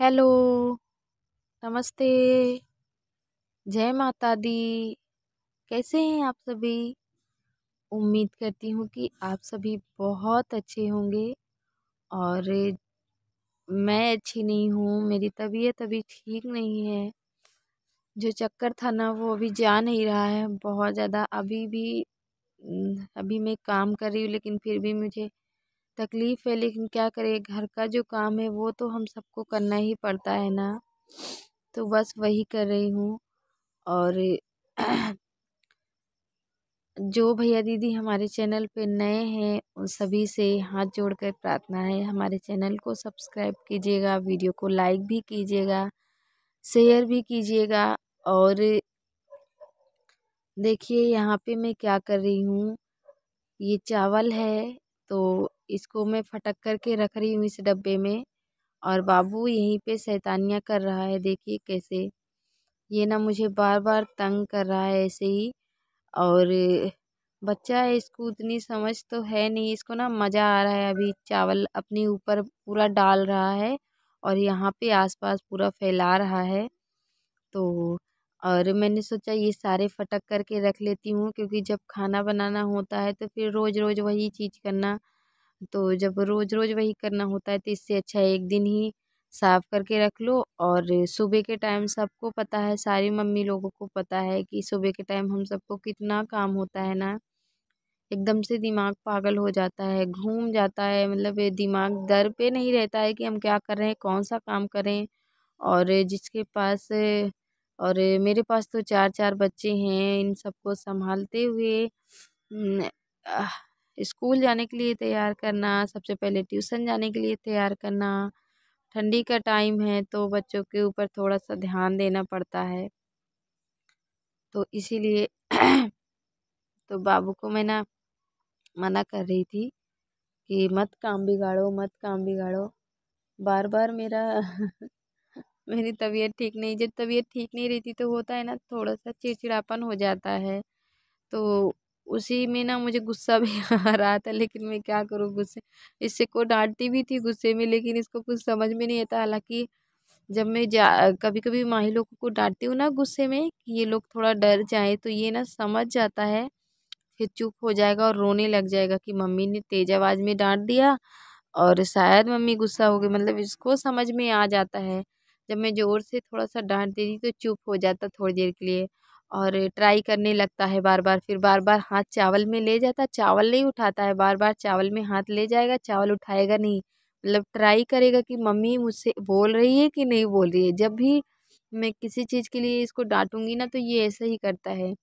hello नमस्ते जय माता दी कैसे हैं आप सभी उम्मीद करती हूँ कि आप सभी बहुत अच्छे होंगे और मैं अच्छी नहीं हूँ मेरी तबीयत अभी ठीक नहीं है जो चक्कर था ना वो अभी जा नहीं रहा है बहुत ज़्यादा अभी भी अभी मैं काम कर रही हूँ लेकिन फिर भी मुझे तकलीफ़ है लेकिन क्या करें घर का जो काम है वो तो हम सबको करना ही पड़ता है ना तो बस वही कर रही हूँ और जो भैया दीदी हमारे चैनल पे नए हैं उन सभी से हाथ जोड़कर प्रार्थना है हमारे चैनल को सब्सक्राइब कीजिएगा वीडियो को लाइक भी कीजिएगा शेयर भी कीजिएगा और देखिए यहाँ पे मैं क्या कर रही हूँ ये चावल है तो इसको मैं फटक करके रख रही हूँ इस डब्बे में और बाबू यहीं पे शैतानियाँ कर रहा है देखिए कैसे ये ना मुझे बार बार तंग कर रहा है ऐसे ही और बच्चा है इसको उतनी समझ तो है नहीं इसको ना मज़ा आ रहा है अभी चावल अपने ऊपर पूरा डाल रहा है और यहाँ पे आसपास पूरा फैला रहा है तो और मैंने सोचा ये सारे फटक करके रख लेती हूँ क्योंकि जब खाना बनाना होता है तो फिर रोज़ रोज़ वही चीज़ करना तो जब रोज़ रोज़ वही करना होता है तो इससे अच्छा एक दिन ही साफ़ करके रख लो और सुबह के टाइम सबको पता है सारी मम्मी लोगों को पता है कि सुबह के टाइम हम सबको कितना काम होता है ना एकदम से दिमाग पागल हो जाता है घूम जाता है मतलब दिमाग दर पे नहीं रहता है कि हम क्या कर रहे हैं कौन सा काम करें और जिसके पास और मेरे पास तो चार चार बच्चे हैं इन सबको संभालते हुए इस्कूल जाने के लिए तैयार करना सबसे पहले ट्यूसन जाने के लिए तैयार करना ठंडी का टाइम है तो बच्चों के ऊपर थोड़ा सा ध्यान देना पड़ता है तो इसीलिए तो बाबू को मैं ना मना कर रही थी कि मत काम बिगाड़ो मत काम बिगाड़ो बार बार मेरा मेरी तबीयत ठीक नहीं जब तबीयत ठीक नहीं रहती तो होता है ना थोड़ा सा चिड़चिड़ापन हो जाता है तो उसी में ना मुझे गुस्सा भी आ रहा था लेकिन मैं क्या करूँ गुस्से इससे को डांटती भी थी गुस्से में लेकिन इसको कुछ समझ में नहीं आता हालांकि जब मैं जा कभी कभी माही लोग को डांटती हूँ ना गुस्से में कि ये लोग थोड़ा डर जाए तो ये ना समझ जाता है फिर चुप हो जाएगा और रोने लग जाएगा कि मम्मी ने तेज आवाज़ में डांट दिया और शायद मम्मी गुस्सा हो गई मतलब इसको समझ में आ जाता है जब मैं ज़ोर से थोड़ा सा डांट देती तो चुप हो जाता थोड़ी देर के लिए और ट्राई करने लगता है बार बार फिर बार बार हाथ चावल में ले जाता है चावल नहीं उठाता है बार बार चावल में हाथ ले जाएगा चावल उठाएगा नहीं मतलब ट्राई करेगा कि मम्मी मुझसे बोल रही है कि नहीं बोल रही है जब भी मैं किसी चीज़ के लिए इसको डांटूंगी ना तो ये ऐसा ही करता है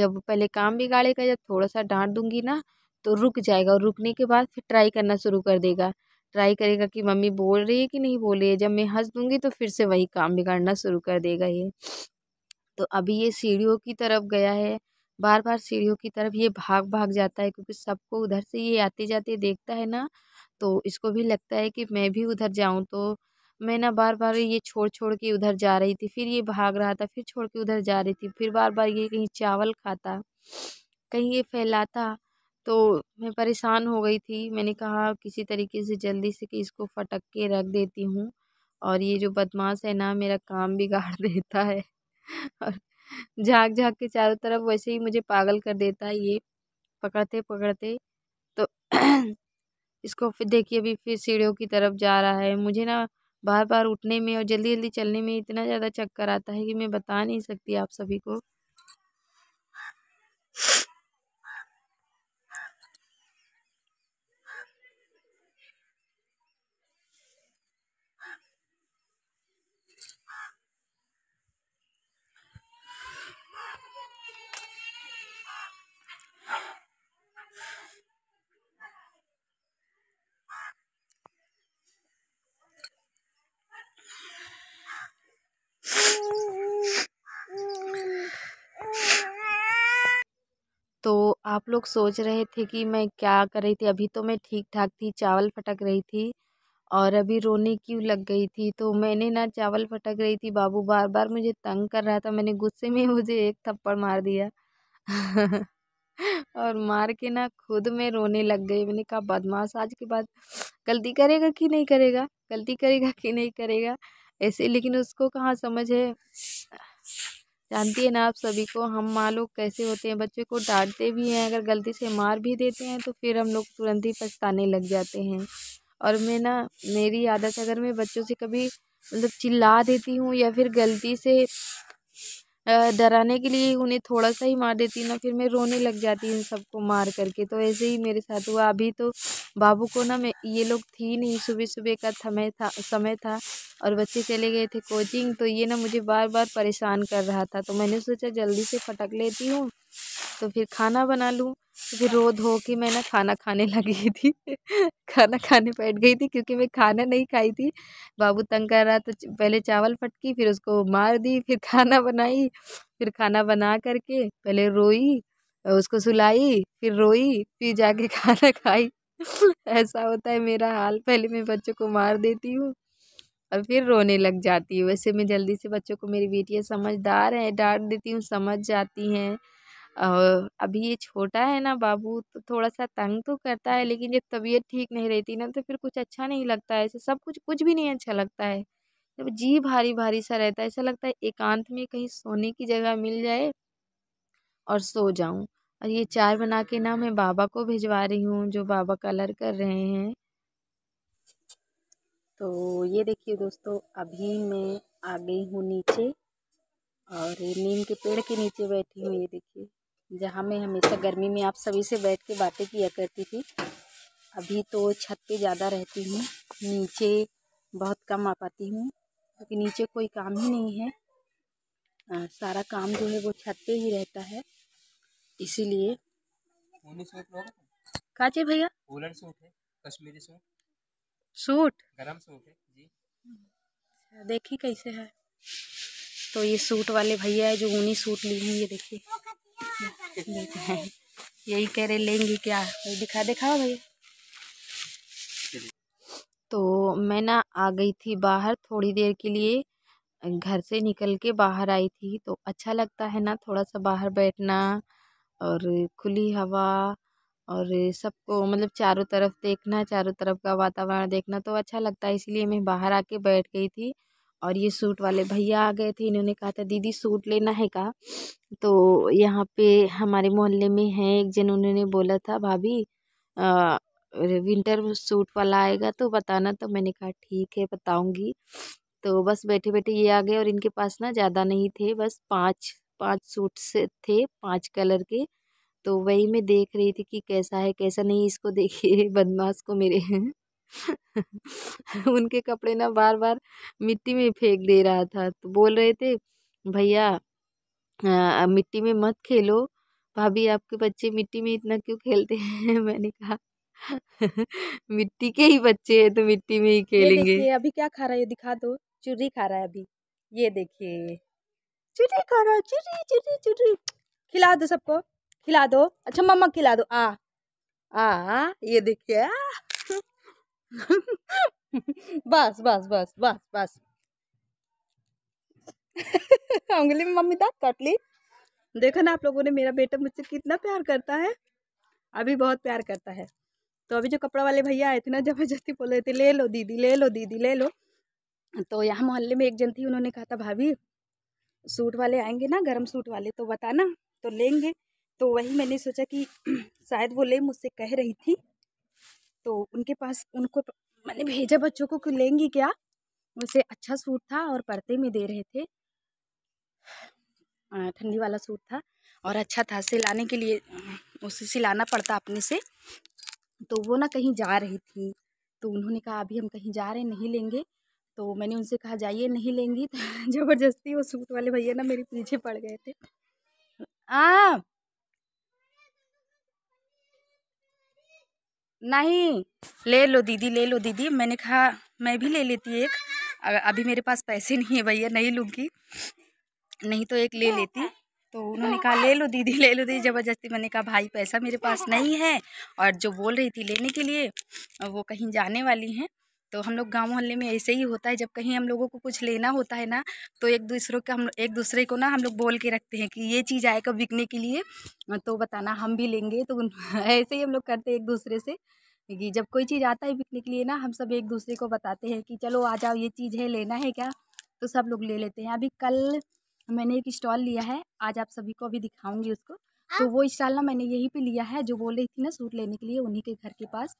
जब पहले काम बिगाड़ेगा जब थोड़ा सा डांट दूंगी ना तो रुक जाएगा और रुकने के बाद फिर ट्राई करना शुरू कर देगा ट्राई करेगा कि मम्मी बोल रही है कि नहीं बोल रही है जब मैं हंस दूंगी तो फिर से वही काम बिगाड़ना शुरू कर देगा ये तो अभी ये सीढ़ियों की तरफ गया है बार बार सीढ़ियों की तरफ ये भाग भाग जाता है क्योंकि सबको उधर से ये आते जाते देखता है ना तो इसको भी लगता है कि मैं भी उधर जाऊँ तो मैं ना बार बार ये छोड़ छोड़ के उधर जा रही थी फिर ये भाग रहा था फिर छोड़ के उधर जा रही थी फिर बार बार ये कहीं चावल खाता कहीं ये फैलाता तो मैं परेशान हो गई थी मैंने कहा किसी तरीके से जल्दी से कि इसको फटक के रख देती हूँ और ये जो बदमाश है ना मेरा काम बिगाड़ देता है और झाँक झाँक के चारों तरफ वैसे ही मुझे पागल कर देता है ये पकड़ते पकड़ते तो इसको फिर देखिए अभी फिर सीढ़ियों की तरफ जा रहा है मुझे ना बार बार उठने में और जल्दी जल्दी चलने में इतना ज़्यादा चक्कर आता है कि मैं बता नहीं सकती आप सभी को तो आप लोग सोच रहे थे कि मैं क्या कर रही थी अभी तो मैं ठीक ठाक थी चावल फटक रही थी और अभी रोने क्यों लग गई थी तो मैंने ना चावल फटक रही थी बाबू बार बार मुझे तंग कर रहा था मैंने गुस्से में मुझे एक थप्पड़ मार दिया और मार के ना खुद में रोने लग गई मैंने कहा बदमाश आज के बाद गलती करेगा कि नहीं करेगा गलती करेगा कि नहीं करेगा ऐसे लेकिन उसको कहाँ समझ है जानती है ना आप सभी को हम माँ लोग कैसे होते हैं बच्चे को डांटते भी हैं अगर गलती से मार भी देते हैं तो फिर हम लोग तुरंत ही पछताने लग जाते हैं और मैं ना मेरी आदत अगर मैं बच्चों से कभी मतलब चिल्ला देती हूँ या फिर गलती से डराने के लिए उन्हें थोड़ा सा ही मार देती ना फिर मैं रोने लग जाती इन सबको मार करके तो ऐसे ही मेरे साथ हुआ अभी तो बाबू को ना मैं ये लोग थी नहीं सुबह सुबह का समय था समय था और बच्चे चले गए थे कोचिंग तो ये ना मुझे बार बार परेशान कर रहा था तो मैंने सोचा जल्दी से फटक लेती हूँ तो फिर खाना बना लूँ तो फिर रो धो के मैं ना खाना खाने लगी थी खाना खाने बैठ गई थी क्योंकि मैं खाना नहीं खाई थी बाबू तंग कर रहा तो पहले चावल फटकी फिर उसको मार दी फिर खाना बनाई फिर खाना बना करके पहले रोई उसको सुलाई फिर रोई फिर जाके खाना खाई ऐसा होता है मेरा हाल पहले मैं बच्चों को मार देती हूँ और फिर रोने लग जाती हूँ वैसे मैं जल्दी से बच्चों को मेरी बेटियाँ समझदार हैं डांट देती हूँ समझ जाती हैं और अभी ये छोटा है ना बाबू तो थोड़ा सा तंग तो करता है लेकिन जब तबीयत ठीक नहीं रहती ना तो फिर कुछ अच्छा नहीं लगता है ऐसे सब कुछ कुछ भी नहीं अच्छा लगता है जब जी भारी भारी सा रहता है ऐसा लगता है एकांत में कहीं सोने की जगह मिल जाए और सो जाऊं और ये चाय बना के ना मैं बाबा को भिजवा रही हूँ जो बाबा कलर कर रहे हैं तो ये देखिए दोस्तों अभी मैं आ गई हूँ नीचे और नीम के पेड़ के नीचे बैठी हूँ ये देखिए जहाँ मैं हमेशा गर्मी में आप सभी से बैठ के बातें किया करती थी अभी तो छत पे ज़्यादा रहती हूँ नीचे बहुत कम आ पाती हूँ क्योंकि तो नीचे कोई काम ही नहीं है आ, सारा काम जो है वो छत पे ही रहता है इसीलिए काचे भैया सूट कश्मीरी सूट गरम सूट है जी अच्छा, देखिए कैसे है तो ये सूट वाले भैया है जो ऊनी सूट लिए हैं ये देखिए यही कह रहे लेंगे क्या भाई दिखा दिखाओ भैया तो मैं ना आ गई थी बाहर थोड़ी देर के लिए घर से निकल के बाहर आई थी तो अच्छा लगता है ना थोड़ा सा बाहर बैठना और खुली हवा और सबको मतलब चारों तरफ देखना चारों तरफ का वातावरण देखना तो अच्छा लगता है इसीलिए मैं बाहर आके बैठ गई थी और ये सूट वाले भैया आ गए थे इन्होंने कहा था दीदी सूट लेना है का तो यहाँ पे हमारे मोहल्ले में हैं एक जन उन्होंने बोला था भाभी विंटर सूट वाला आएगा तो बताना तो मैंने कहा ठीक है बताऊँगी तो बस बैठे बैठे ये आ गए और इनके पास ना ज़्यादा नहीं थे बस पाँच पाँच सूट से थे पाँच कलर के तो वही मैं देख रही थी कि कैसा है कैसा नहीं इसको देखिए बदमाश को मेरे उनके कपड़े ना बार बार मिट्टी में फेंक दे रहा था तो बोल रहे थे भैया मिट्टी में मत खेलो भाभी आपके बच्चे मिट्टी में इतना क्यों खेलते हैं मैंने कहा मिट्टी के ही बच्चे हैं तो मिट्टी में ही खेलेंगे ये अभी क्या खा रहा है दिखा दो चुरी खा रहा है अभी ये देखिए चुरी खा रहा है चुरी चुरी खिला दो सबको खिला दो अच्छा मम्मा खिला दो आ आ ये देखिए बस बस बस बस बस उंगली में मम्मी दाद काट ली देखो ना आप लोगों ने मेरा बेटा मुझसे कितना प्यार करता है अभी बहुत प्यार करता है तो अभी जो कपड़ा वाले भैया आए थे ना ज़बरदस्ती बोल रहे थे ले लो दीदी ले लो दीदी ले लो तो यहाँ मोहल्ले में एक जन थी उन्होंने कहा था भाभी सूट वाले आएंगे ना गर्म सूट वाले तो बताना तो लेंगे तो वही मैंने सोचा कि शायद वो ले मुझसे कह रही थी तो उनके पास उनको मैंने भेजा बच्चों को कि लेंगी क्या उसे अच्छा सूट था और पर्दे में दे रहे थे ठंडी वाला सूट था और अच्छा था सिलाने के लिए उसे सिलाना पड़ता अपने से तो वो ना कहीं जा रही थी तो उन्होंने कहा अभी हम कहीं जा रहे नहीं लेंगे तो मैंने उनसे कहा जाइए नहीं लेंगी तो ज़बरदस्ती वो सूट वाले भैया ना मेरे पीछे पड़ गए थे आ हाँ, नहीं ले लो दीदी ले लो दीदी मैंने कहा मैं भी ले लेती एक अभी मेरे पास पैसे नहीं है भैया नहीं लूँगी नहीं तो एक ले लेती तो उन्होंने कहा ले लो दीदी ले लो दीदी ज़बरदस्ती मैंने कहा भाई पैसा मेरे पास नहीं है और जो बोल रही थी लेने के लिए वो कहीं जाने वाली हैं तो हम लोग गाँव मोहल्ले में ऐसे ही होता है जब कहीं हम लोगों को कुछ लेना होता है ना तो एक दूसरों का हम एक दूसरे को ना हम लोग बोल के रखते हैं कि ये चीज़ आएगा बिकने के लिए तो बताना हम भी लेंगे तो ऐसे ही हम लोग करते हैं एक दूसरे से कि जब कोई चीज़ आता है बिकने के लिए ना हम सब एक दूसरे को बताते हैं कि चलो आ जाओ ये चीज़ है लेना है क्या तो सब लोग ले लेते हैं अभी कल मैंने एक स्टॉल लिया है आज आप सभी को अभी दिखाऊंगी उसको तो वो स्टॉल ना मैंने यहीं पे लिया है जो बोल रही थी ना सूट लेने के लिए उन्हीं के घर के पास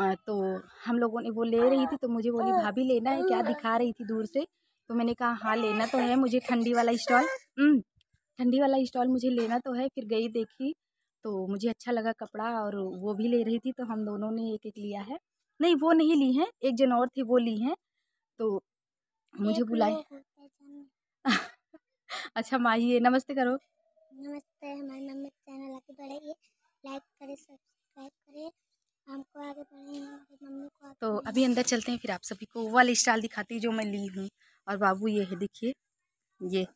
तो हम लोगों ने वो ले रही थी तो मुझे बोली भाभी लेना है क्या दिखा रही थी दूर से तो मैंने कहा हाँ लेना तो है मुझे ठंडी वाला स्टॉल ठंडी वाला स्टॉल मुझे लेना तो है फिर गई देखी तो मुझे अच्छा लगा कपड़ा और वो भी ले रही थी तो हम दोनों ने एक एक लिया है नहीं वो नहीं ली हैं एक जन और थी वो ली हैं तो मुझे बुलाए अच्छा माही नमस्ते करो नमस्ते हमारे चैनल आगे बढ़ाइए लाइक करें सब्सक्राइब करें तो अभी अंदर चलते हैं फिर आप सभी को वाली स्टाइल दिखाती जो मैं ली हूँ और बाबू ये है देखिए ये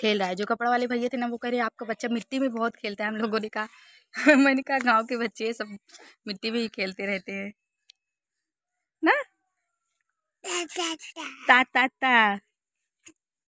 खेल रहा है जो कपड़ा वाले भैया थे ना वो कह रहे आपका बच्चा मिट्टी में बहुत खेलता है हम लोगों ने कहा मैंने कहा गांव के बच्चे सब मिट्टी में ही खेलते रहते हैं ना ता ता ता